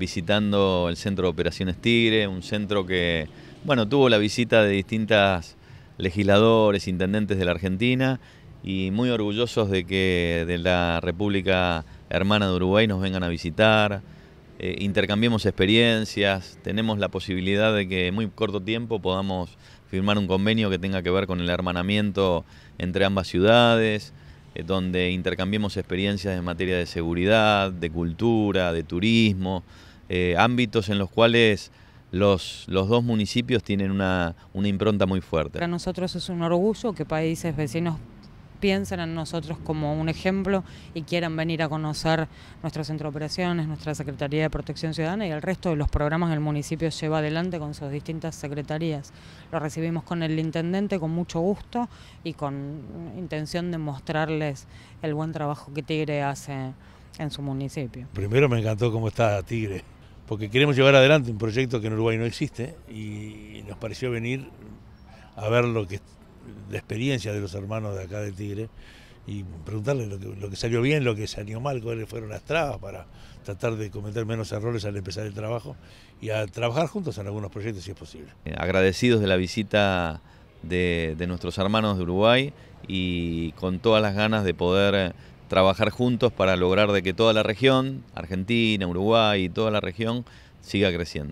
visitando el Centro de Operaciones Tigre, un centro que bueno, tuvo la visita de distintas legisladores, intendentes de la Argentina y muy orgullosos de que de la República Hermana de Uruguay nos vengan a visitar, eh, intercambiemos experiencias, tenemos la posibilidad de que en muy corto tiempo podamos firmar un convenio que tenga que ver con el hermanamiento entre ambas ciudades, eh, donde intercambiemos experiencias en materia de seguridad, de cultura, de turismo, eh, ámbitos en los cuales los, los dos municipios tienen una, una impronta muy fuerte. Para nosotros es un orgullo que países vecinos piensen en nosotros como un ejemplo y quieran venir a conocer nuestro centro de operaciones, nuestra Secretaría de Protección Ciudadana y el resto de los programas que el municipio lleva adelante con sus distintas secretarías. Lo recibimos con el intendente con mucho gusto y con intención de mostrarles el buen trabajo que Tigre hace en su municipio. Primero me encantó cómo está Tigre, porque queremos llevar adelante un proyecto que en Uruguay no existe y nos pareció venir a ver lo que la experiencia de los hermanos de acá de Tigre y preguntarles lo que, salió bien, lo que salió mal, cuáles fueron las trabas para tratar de cometer menos errores al empezar el trabajo y a trabajar juntos en algunos proyectos si es posible. Eh, agradecidos de la visita de, de nuestros hermanos de Uruguay y con todas las ganas de poder eh, trabajar juntos para lograr de que toda la región, Argentina, Uruguay y toda la región, siga creciendo.